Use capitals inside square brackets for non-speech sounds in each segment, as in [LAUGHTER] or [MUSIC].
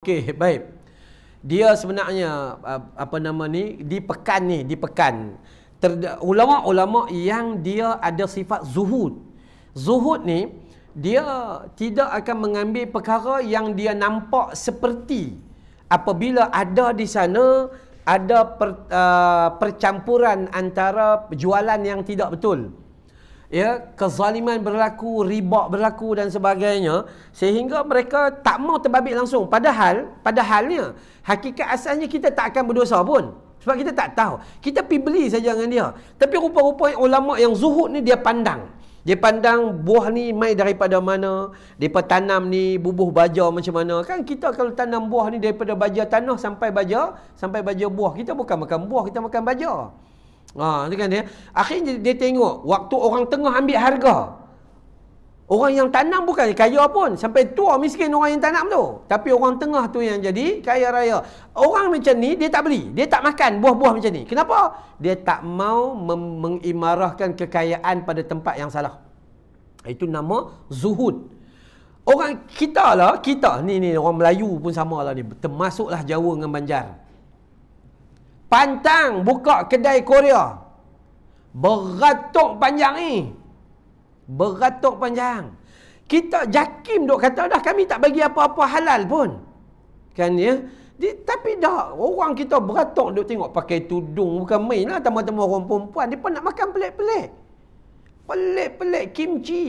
Okey, baik. Dia sebenarnya apa nama ni di pekan ni, di pekan ulama-ulama yang dia ada sifat zuhud. Zuhud ni dia tidak akan mengambil perkara yang dia nampak seperti apabila ada di sana ada per, uh, percampuran antara jualan yang tidak betul ya kezaliman berlaku riba berlaku dan sebagainya sehingga mereka tak mau terbabit langsung padahal padahalnya hakikat asalnya kita tak akan berdosa pun sebab kita tak tahu kita pi beli saja dengan dia tapi rupa-rupanya ulama yang zuhud ni dia pandang dia pandang buah ni mai daripada mana Depa tanam ni bubuh baja macam mana Kan kita kalau tanam buah ni daripada baja tanah sampai baja Sampai baja buah Kita bukan makan buah, kita makan baja Ha, tu kan dia. Akhirnya dia tengok waktu orang tengah ambil harga. Orang yang tanam bukan kaya pun. Sampai tua miskin orang yang tanam tu. Tapi orang tengah tu yang jadi kaya raya. Orang macam ni dia tak beli. Dia tak makan buah-buah macam ni. Kenapa? Dia tak mau mengimarahkan kekayaan pada tempat yang salah. Itu nama zuhud. Orang kita lah, kita ni ni orang Melayu pun sama lah ni. Termasuklah Jawa dengan Banjar pantang buka kedai Korea. Beratuk panjang ni. Beratuk panjang. Kita jakim duk kata dah kami tak bagi apa-apa halal pun. Kan ya? Di, tapi dah orang kita beratuk duk tengok pakai tudung bukan main lah teman-teman orang perempuan. Dia pun nak makan pelik-pelik. Pelik-pelik kimchi.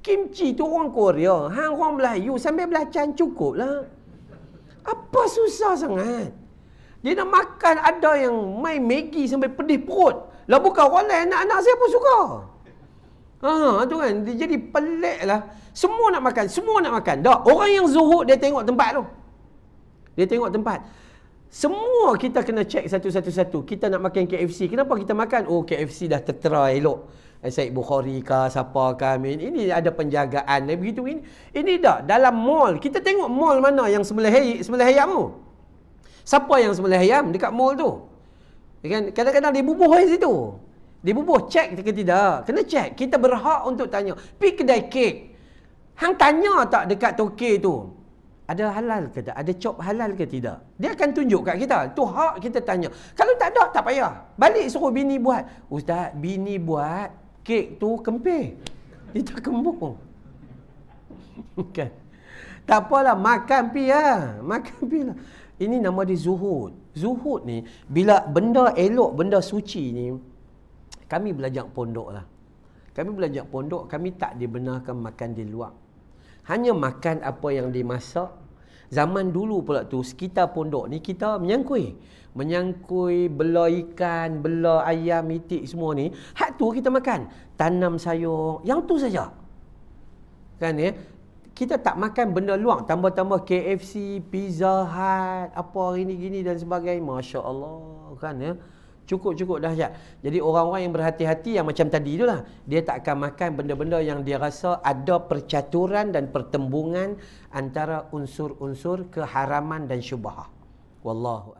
Kimchi tu orang Korea. Hang orang Melayu sampai belacan cukup lah. Apa susah sangat? Dia nak makan ada yang mai Maggi sampai pedih perut. Lah bukan orang lain, anak-anak saya pun suka. Ha, tu kan. Dia jadi pelik lah. Semua nak makan, semua nak makan. Tak, orang yang zuhud dia tengok tempat tu. Dia tengok tempat. Semua kita kena cek satu-satu-satu. Kita nak makan KFC. Kenapa kita makan? Oh, KFC dah tertera elok. Eh, Said Bukhari ke siapa kami. Ini ada penjagaan. Eh, begitu ini. Ini dah dalam mall. Kita tengok mall mana yang semula hayat, semula hayat mu. Siapa yang sembelih ayam dekat mall tu? Kan kadang-kadang dia bubuh di situ. Dia bubuh check ke tidak? Kena check. Kita berhak untuk tanya. Pi kedai kek. Hang tanya tak dekat toke tu? Ada halal ke tak? Ada cop halal ke tidak? Dia akan tunjuk kat kita. Tu hak kita tanya. Kalau tak ada, tak payah. Balik suruh bini buat. Ustaz, bini buat kek tu kempih. Itu kembung. Okey. [LAUGHS] Kan? Tak apalah, makan pi lah. Makan pi lah. Ini nama dia zuhud. Zuhud ni, bila benda elok, benda suci ni, kami belajar pondok lah. Kami belajar pondok, kami tak dibenarkan makan di luar. Hanya makan apa yang dimasak. Zaman dulu pula tu, sekitar pondok ni, kita menyangkui. Menyangkui, bela ikan, bela ayam, itik semua ni. Hak tu kita makan. Tanam sayur, yang tu saja. Kan ya? Eh? kita tak makan benda luang tambah-tambah KFC, Pizza Hut, apa hari ni gini dan sebagainya. Masya-Allah kan ya. Cukup-cukup dah dahsyat. Jadi orang-orang yang berhati-hati yang macam tadi itulah, dia tak akan makan benda-benda yang dia rasa ada percaturan dan pertembungan antara unsur-unsur keharaman dan syubhah. Wallahu a'lam.